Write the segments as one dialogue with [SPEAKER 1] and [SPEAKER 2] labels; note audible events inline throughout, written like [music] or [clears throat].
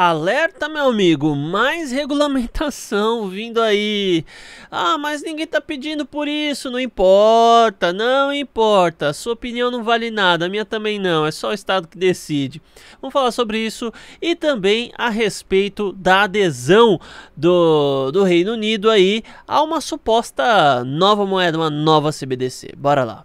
[SPEAKER 1] Alerta, meu amigo, mais regulamentação vindo aí. Ah, mas ninguém tá pedindo por isso, não importa, não importa. Sua opinião não vale nada, a minha também não, é só o Estado que decide. Vamos falar sobre isso e também a respeito da adesão do, do Reino Unido aí a uma suposta nova moeda, uma nova CBDC. Bora lá.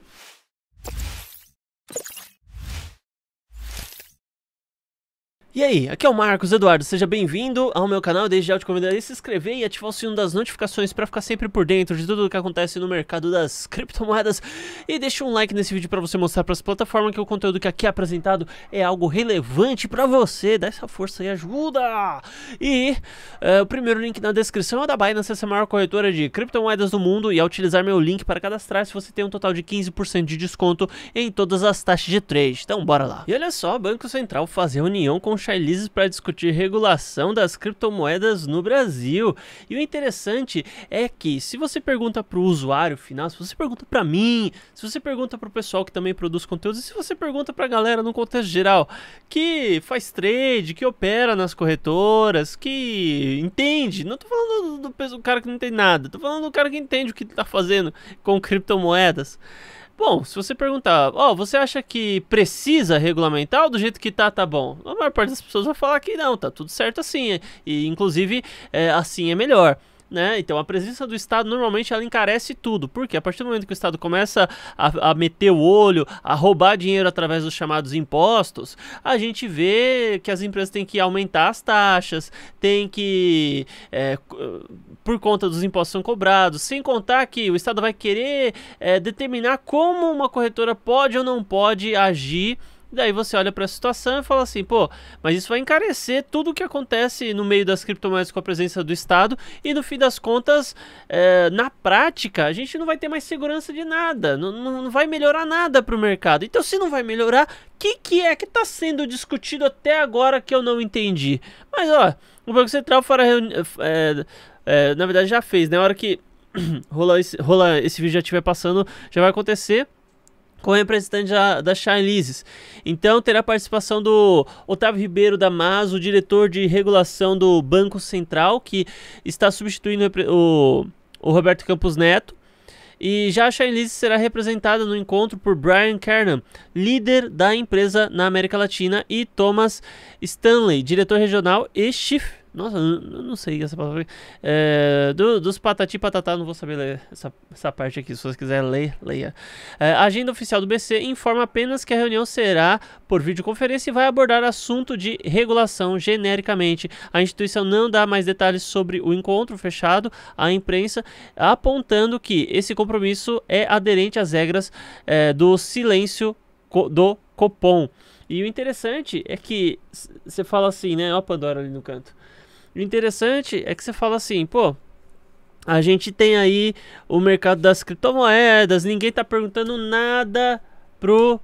[SPEAKER 1] E aí, aqui é o Marcos Eduardo, seja bem-vindo ao meu canal, desde já te convidarei a se inscrever e ativar o sino das notificações para ficar sempre por dentro de tudo o que acontece no mercado das criptomoedas e deixa um like nesse vídeo para você mostrar para as plataformas que o conteúdo que aqui é apresentado é algo relevante para você, dá essa força e ajuda! E é, o primeiro link na descrição é o da Binance, essa é a maior corretora de criptomoedas do mundo e ao utilizar meu link para cadastrar se você tem um total de 15% de desconto em todas as taxas de trade, então bora lá! E olha só, Banco Central fazer união com Chailizes para discutir regulação das criptomoedas no Brasil. E o interessante é que se você pergunta para o usuário final, se você pergunta para mim, se você pergunta para o pessoal que também produz conteúdo, e se você pergunta para a galera no contexto geral que faz trade, que opera nas corretoras, que entende, não estou falando do, do, do cara que não tem nada, estou falando do cara que entende o que está fazendo com criptomoedas. Bom, se você perguntar, ó, oh, você acha que precisa regulamentar ou do jeito que tá, tá bom? A maior parte das pessoas vai falar que não, tá tudo certo assim. E inclusive, é, assim é melhor né? Então a presença do Estado normalmente ela encarece tudo, porque a partir do momento que o Estado começa a, a meter o olho, a roubar dinheiro através dos chamados impostos, a gente vê que as empresas têm que aumentar as taxas, tem que é, por conta dos impostos são cobrados, sem contar que o Estado vai querer é, determinar como uma corretora pode ou não pode agir Daí você olha para a situação e fala assim, pô, mas isso vai encarecer tudo o que acontece no meio das criptomoedas com a presença do Estado e no fim das contas, é, na prática, a gente não vai ter mais segurança de nada, não, não vai melhorar nada para o mercado. Então, se não vai melhorar, o que, que é que está sendo discutido até agora que eu não entendi? Mas, ó, o Banco Central fará é, é, na verdade, já fez, né? hora que [clears throat] rolar esse, rola esse vídeo já estiver passando, já vai acontecer com o representante da, da Charlises. Então terá a participação do Otávio Ribeiro Damaso, diretor de regulação do Banco Central, que está substituindo o, o Roberto Campos Neto. E já a Charlize será representada no encontro por Brian Kernan, líder da empresa na América Latina, e Thomas Stanley, diretor regional e chief nossa, eu não sei essa palavra. É, do, dos patati patatá, não vou saber ler essa, essa parte aqui. Se você quiser ler, leia. É, a agenda oficial do BC informa apenas que a reunião será por videoconferência e vai abordar assunto de regulação genericamente. A instituição não dá mais detalhes sobre o encontro fechado à imprensa, apontando que esse compromisso é aderente às regras é, do silêncio do Copom. E o interessante é que você fala assim, né? Ó, Pandora ali no canto. O interessante é que você fala assim, pô, a gente tem aí o mercado das criptomoedas, ninguém tá perguntando nada pro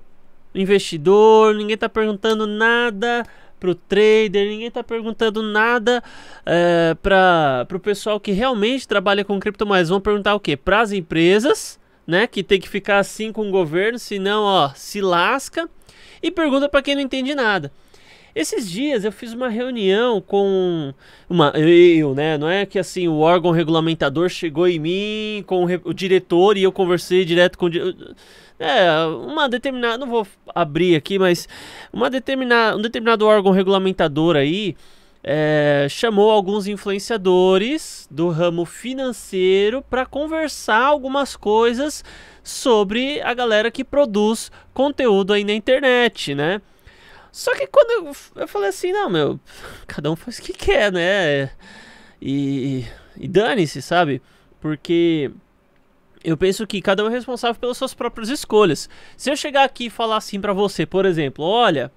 [SPEAKER 1] investidor, ninguém tá perguntando nada pro trader, ninguém tá perguntando nada é, eh, para pro pessoal que realmente trabalha com criptomoedas. Vão perguntar o quê? Para as empresas, né, que tem que ficar assim com o governo, senão, ó, se lasca. E pergunta para quem não entende nada. Esses dias eu fiz uma reunião com uma eu, né? Não é que assim o órgão regulamentador chegou em mim com o, re, o diretor e eu conversei direto com o é, uma determinada, não vou abrir aqui, mas uma determinada, um determinado órgão regulamentador aí é, chamou alguns influenciadores do ramo financeiro para conversar algumas coisas sobre a galera que produz conteúdo aí na internet, né? Só que quando eu, eu falei assim, não, meu, cada um faz o que quer, né? E, e dane-se, sabe? Porque eu penso que cada um é responsável pelas suas próprias escolhas. Se eu chegar aqui e falar assim para você, por exemplo, olha,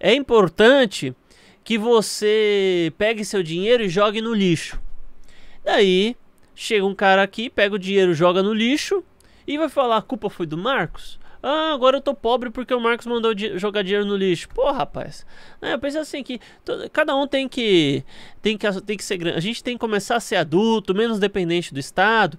[SPEAKER 1] é importante que você pegue seu dinheiro e jogue no lixo. Daí chega um cara aqui, pega o dinheiro, joga no lixo e vai falar: a culpa foi do Marcos? Ah, agora eu tô pobre porque o Marcos mandou di jogar dinheiro no lixo. porra, rapaz. É, eu penso assim que cada um tem que, tem que tem que ser A gente tem que começar a ser adulto, menos dependente do Estado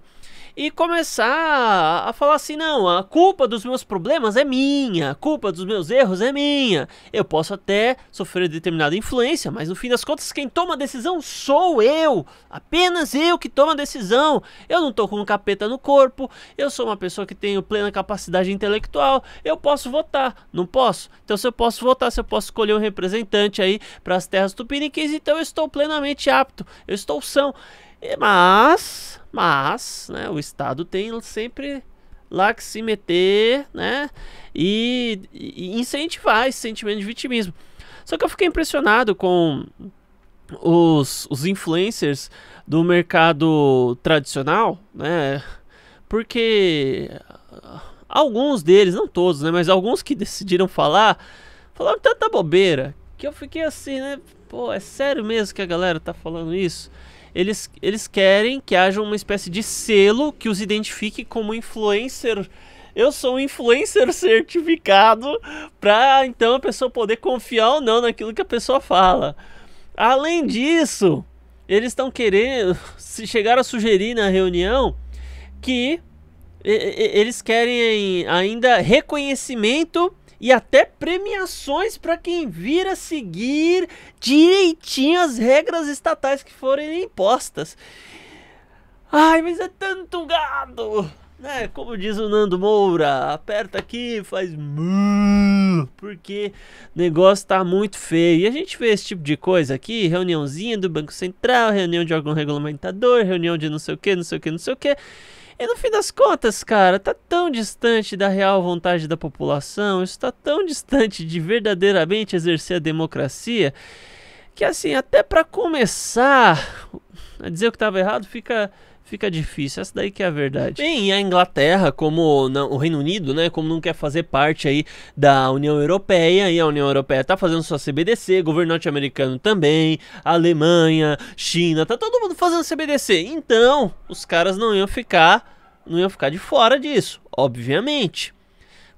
[SPEAKER 1] e começar a falar assim: não, a culpa dos meus problemas é minha, a culpa dos meus erros é minha. Eu posso até sofrer determinada influência, mas no fim das contas, quem toma a decisão sou eu, apenas eu que tomo a decisão. Eu não tô com um capeta no corpo, eu sou uma pessoa que tenho plena capacidade intelectual, eu posso votar, não posso? Então, se eu posso votar, se eu posso escolher um representante aí para as terras tupiniquins, então eu estou plenamente apto, eu estou são. É, mas, mas, né, o Estado tem sempre lá que se meter, né, e, e incentivar esse sentimento de vitimismo. Só que eu fiquei impressionado com os, os influencers do mercado tradicional, né, porque alguns deles, não todos, né, mas alguns que [laughs] decidiram falar, falaram tanta bobeira que eu fiquei assim, né, pô, é sério mesmo que a galera tá falando isso? eles, eles querem que haja uma espécie de selo que os identifique como influencer. Eu sou um influencer certificado para então a pessoa poder confiar ou não naquilo que a pessoa fala. Além disso, eles estão querendo se chegar a sugerir na reunião que eles querem ainda reconhecimento e até premiações para quem vir a seguir direitinho as regras estatais que forem impostas. Ai, mas é tanto gado! É, como diz o Nando Moura, aperta aqui, faz porque negócio tá muito feio. E a gente vê esse tipo de coisa aqui, reuniãozinha do Banco Central, reunião de órgão regulamentador, reunião de não sei o que, não sei o que, não sei o que. E no fim das contas, cara, tá tão distante da real vontade da população, está tão distante de verdadeiramente exercer a democracia, que assim, até para começar a dizer o que estava errado, fica fica difícil. Essa daí que é a verdade. Bem, e a Inglaterra, como não, o Reino Unido, né, como não quer fazer parte aí da União Europeia, e a União Europeia tá fazendo sua CBDC, governo norte-americano também, Alemanha, China, tá todo mundo fazendo CBDC. Então, os caras não iam ficar, não iam ficar de fora disso, obviamente.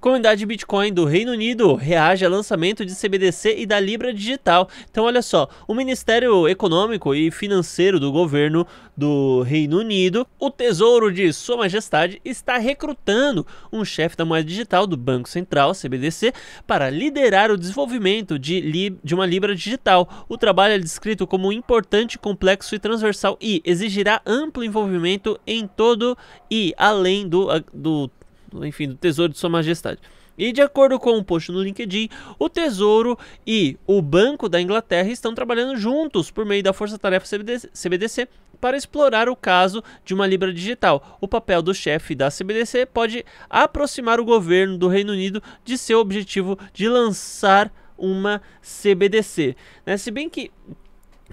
[SPEAKER 1] Comunidade Bitcoin do Reino Unido reage ao lançamento de CBDC e da Libra Digital. Então, olha só, o Ministério Econômico e Financeiro do governo do Reino Unido, o Tesouro de Sua Majestade, está recrutando um chefe da moeda digital do Banco Central, CBDC, para liderar o desenvolvimento de, de uma Libra digital. O trabalho é descrito como importante, complexo e transversal e exigirá amplo envolvimento em todo e além do, do enfim, do Tesouro de Sua Majestade. E de acordo com um post no LinkedIn, o Tesouro e o Banco da Inglaterra estão trabalhando juntos por meio da Força Tarefa CBDC para explorar o caso de uma libra digital. O papel do chefe da CBDC pode aproximar o governo do Reino Unido de seu objetivo de lançar uma CBDC. Né? Se bem que,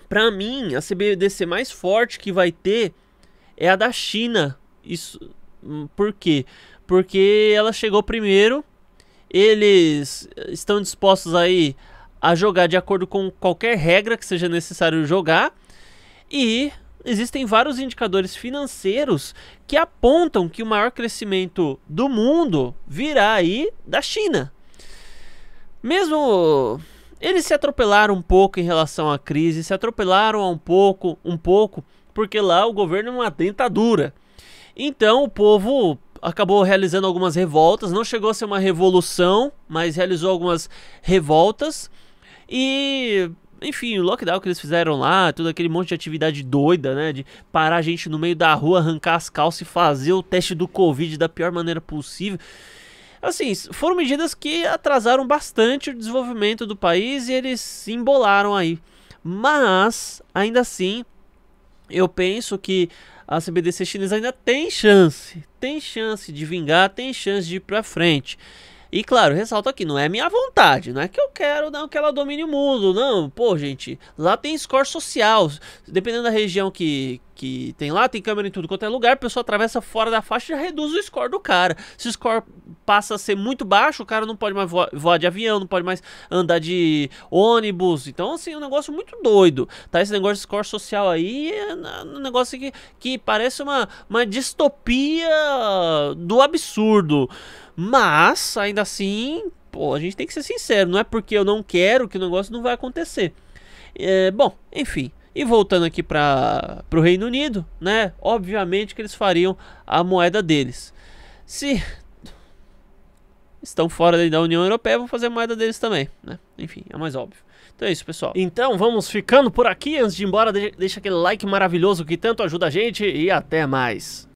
[SPEAKER 1] para mim, a CBDC mais forte que vai ter é a da China. Isso, hum, por quê? Porque porque ela chegou primeiro. Eles estão dispostos aí a jogar de acordo com qualquer regra que seja necessário jogar. E existem vários indicadores financeiros que apontam que o maior crescimento do mundo virá aí da China. Mesmo eles se atropelaram um pouco em relação à crise, se atropelaram um pouco, um pouco, porque lá o governo é uma dentadura. Então o povo acabou realizando algumas revoltas, não chegou a ser uma revolução, mas realizou algumas revoltas. E enfim, o lockdown que eles fizeram lá, tudo aquele monte de atividade doida, né? De parar a gente no meio da rua, arrancar as calças e fazer o teste do Covid da pior maneira possível. Assim, foram medidas que atrasaram bastante o desenvolvimento do país e eles se embolaram aí. Mas, ainda assim, eu penso que a CBDC chinesa ainda tem chance, tem chance de vingar, tem chance de ir para frente. E claro, ressalto aqui, não é minha vontade, não é que eu quero não, que ela domine o mundo, não. Pô, gente, lá tem score social. Dependendo da região que, que tem lá, tem câmera em tudo quanto é lugar, a pessoa atravessa fora da faixa e já reduz o score do cara. Se o score passa a ser muito baixo, o cara não pode mais voar, voar de avião, não pode mais andar de ônibus. Então, assim, é um negócio muito doido, tá? Esse negócio de score social aí é um negócio que, que parece uma, uma distopia do absurdo. Mas, ainda assim, pô, a gente tem que ser sincero. Não é porque eu não quero que o negócio não vai acontecer. É, bom, enfim. E voltando aqui para o Reino Unido, né? Obviamente que eles fariam a moeda deles. Se estão fora da União Europeia, vão fazer a moeda deles também, né? Enfim, é mais óbvio. Então é isso, pessoal. Então vamos ficando por aqui. Antes de ir embora, deixa aquele like maravilhoso que tanto ajuda a gente e até mais.